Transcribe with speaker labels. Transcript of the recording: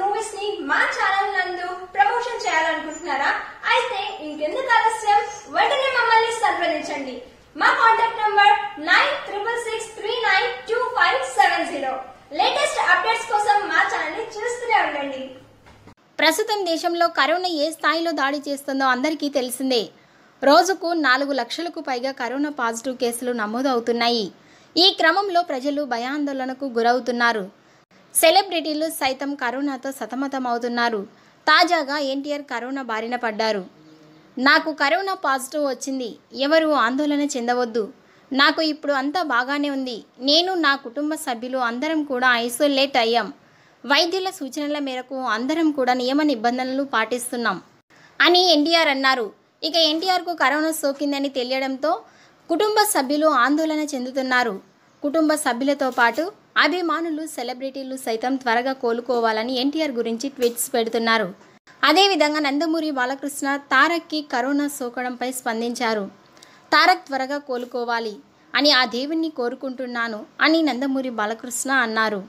Speaker 1: movies ని మా channel నందు ప్రమోషన్ చేయాలనుకుంటున్నారా అయితే ఇంకెందుకు ఆలస్యం వెంటనే మమ్మల్ని సంప్రదించండి మా contact number nine triple six three nine two five seven zero latest updates కోసం మా ఛానల్ ని చూస్తూనే ఉండండి
Speaker 2: ప్రస్తుతం దేశంలో కరోనా ఏ స్థాయిలో దాడి చేస్తుందో అందరికీ తెలిసిందే రోజుకు నాలుగు లక్షలకు పైగా కరోనా పాజిటివ్ కేసులు నమోదవుతున్నాయి ఈ క్రమంలో ప్రజలు భయాందోళనకు గురవుతున్నారు సెలబ్రిటీలు సైతం కరోనాతో సతమతమవుతున్నారు తాజాగా ఎన్టీఆర్ కరోనా బారిన పడ్డారు నాకు కరోనా పాజిటివ్ వచ్చింది ఎవరు ఆందోళన చెందవద్దు నాకు ఇప్పుడు అంతా బాగానే ఉంది నేను నా కుటుంబ సభ్యులు అందరం కూడా ఐసోలేట్ అయ్యాం వైద్యుల సూచనల మేరకు అందరం కూడా నియమ నిబంధనలు పాటిస్తున్నాం అని ఎన్టీఆర్ అన్నారు ఇక ఎన్టీఆర్కు కరోనా సోకిందని తెలియడంతో కుటుంబ సభ్యులు ఆందోళన చెందుతున్నారు కుటుంబ సభ్యులతో పాటు అభిమానులు సెలబ్రిటీలు సైతం త్వరగా కోలుకోవాలని ఎన్టీఆర్ గురించి ట్వీట్స్ పెడుతున్నారు అదేవిధంగా నందమూరి బాలకృష్ణ తారక్కి కరోనా సోకడంపై స్పందించారు తారక్ త్వరగా కోలుకోవాలి అని ఆ దేవుణ్ణి కోరుకుంటున్నాను అని నందమూరి బాలకృష్ణ అన్నారు